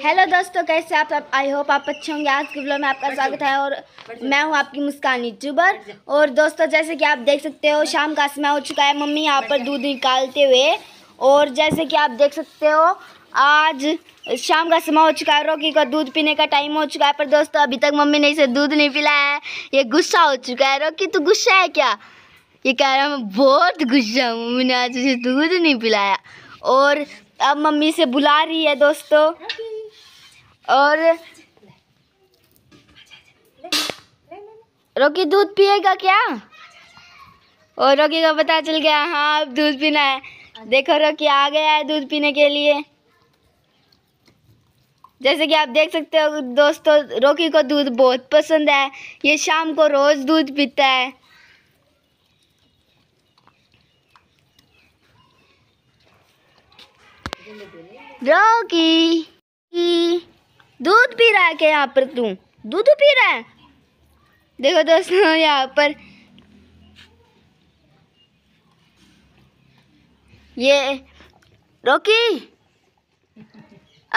hello दोस्तों कैसे आप आई होप आप अच्छे होंगे आज के ब्लॉग में आपका स्वागत है और मैं हूँ आपकी मुस्कान यूट्यूबर और दोस्तों जैसे कि आप देख सकते हो शाम का समय हो चुका है मम्मी यहाँ पर दूध निकालते हुए और जैसे कि आप देख सकते हो आज शाम का समय हो चुका है रोकी का दूध पीने का टाइम हो चुका है पर दोस्तों अभी तक मम्मी ने इसे दूध नहीं पिलाया है ये गुस्सा हो चुका है रोकी तो गुस्सा है क्या ये कह रहा मैं बहुत गुस्सा हूँ मम्मी ने आज उसे दूध नहीं पिलाया और अब मम्मी से बुला रही है दोस्तों और रोकी दूध पिएगा क्या और रोकी का पता चल गया हाँ अब दूध पीना है देखो रोकी आ गया है दूध पीने के लिए जैसे कि आप देख सकते हो दोस्तों रोकी को दूध बहुत पसंद है ये शाम को रोज़ दूध पीता है रोकी दूध पी रहा है क्या यहाँ पर तू दूध पी रहा है देखो दोस्तों यहाँ पर ये रोकी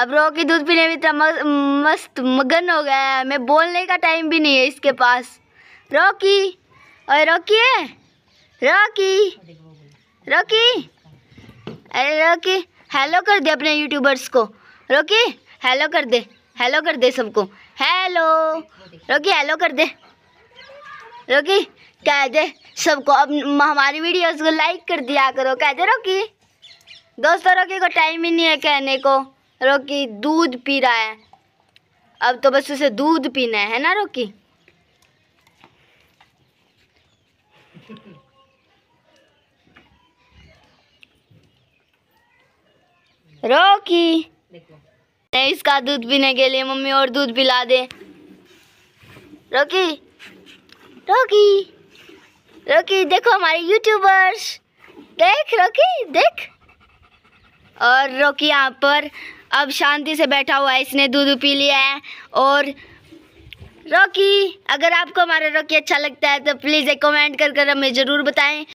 अब रोकी दूध पीने में इतना मस्त मगन हो गया है मैं बोलने का टाइम भी नहीं है इसके पास रोकी और रोकी है रोकी रोकी अरे रोकी हेलो कर दे अपने यूट्यूबर्स को रोकी हेलो कर दे हेलो कर दे सबको हेलो रोकी हेलो कर दे रोकी कह दे सबको अब हमारी वीडियोस को लाइक कर दिया करो कह दे रोकी दोस्तों रोकी को टाइम ही नहीं है कहने को रोकी दूध पी रहा है अब तो बस उसे दूध पीना है, है ना रोकी रोकी नहीं इसका दूध पीने के लिए मम्मी और दूध पिला दे रोकी रोकी रोकी देखो हमारे यूट्यूबर्स देख रोकी देख और रोकी यहाँ पर अब शांति से बैठा हुआ है इसने दूध पी लिया है और रॉकी अगर आपको हमारा रॉकी अच्छा लगता है तो प्लीज़ एक कमेंट कर कर हमें ज़रूर बताएं